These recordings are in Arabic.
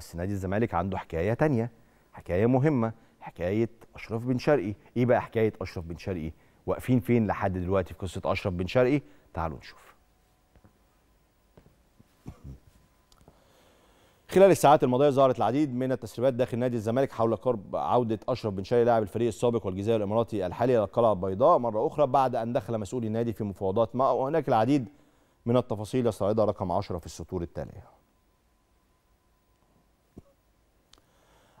بس نادي الزمالك عنده حكايه تانية حكايه مهمه حكايه اشرف بن شرقي ايه بقى حكايه اشرف بن شرقي واقفين فين لحد دلوقتي في قصه اشرف بن شرقي تعالوا نشوف خلال الساعات الماضيه ظهرت العديد من التسريبات داخل نادي الزمالك حول قرب عوده اشرف بن شرقي لاعب الفريق السابق والجزائر الاماراتي الحالي الى القلعه البيضاء مره اخرى بعد ان دخل مسؤولي النادي في مفاوضات معه وهناك العديد من التفاصيل يستعرضها رقم 10 في السطور التاليه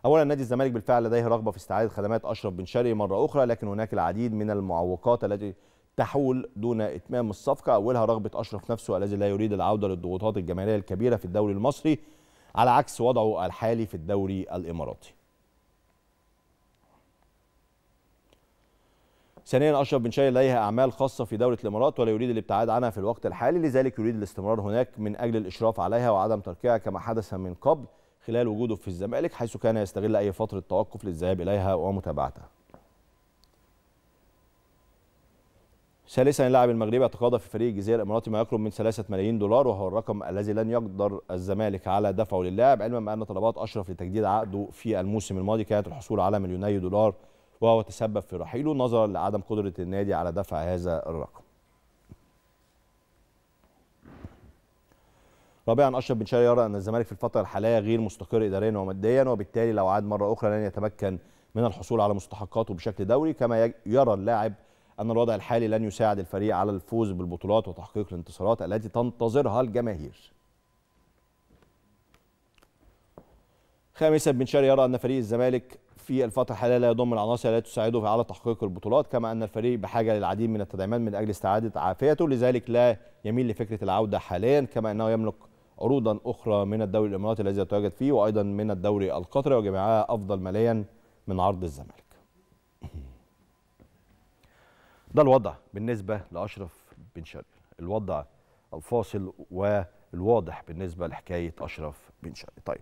اولا نادي الزمالك بالفعل لديه رغبه في استعاده خدمات اشرف بن شرقي مره اخرى لكن هناك العديد من المعوقات التي تحول دون اتمام الصفقه اولها رغبه اشرف نفسه الذي لا يريد العوده للضغوطات الجماهيريه الكبيره في الدوري المصري على عكس وضعه الحالي في الدوري الاماراتي ثانيا اشرف بن شاي لديه اعمال خاصه في دوله الامارات ولا يريد الابتعاد عنها في الوقت الحالي لذلك يريد الاستمرار هناك من اجل الاشراف عليها وعدم تركها كما حدث من قبل خلال وجوده في الزمالك حيث كان يستغل أي فترة توقف للذهاب إليها ومتابعتها ثالثا اللاعب المغربي اعتقاد في فريق الجزيره الاماراتي ما يقرب من 3 ملايين دولار وهو الرقم الذي لن يقدر الزمالك على دفعه للاعب علما بان طلبات اشرف لتجديد عقده في الموسم الماضي كانت الحصول على مليوني دولار وهو تسبب في رحيله نظرا لعدم قدره النادي على دفع هذا الرقم رابعا اشرف بن شاري يرى ان الزمالك في الفتره الحاليه غير مستقر اداريا وماديا وبالتالي لو عاد مره اخرى لن يتمكن من الحصول على مستحقاته بشكل دوري كما يرى اللاعب ان الوضع الحالي لن يساعد الفريق على الفوز بالبطولات وتحقيق الانتصارات التي تنتظرها الجماهير خامسا بن شاري يرى ان فريق الزمالك في الفتره الحاليه لا يضم العناصر التي تساعده على تحقيق البطولات كما ان الفريق بحاجه للعديد من التدعيمات من اجل استعاده عافيته لذلك لا يميل لفكره العوده حاليا كما انه يملك عروضا أخرى من الدوري الإماراتي الذي يتواجد فيه وأيضا من الدوري القطري وجميعها أفضل ماليا من عرض الزمالك ده الوضع بالنسبة لأشرف بن شرقي الوضع الفاصل والواضح بالنسبة لحكاية أشرف بن شرقي طيب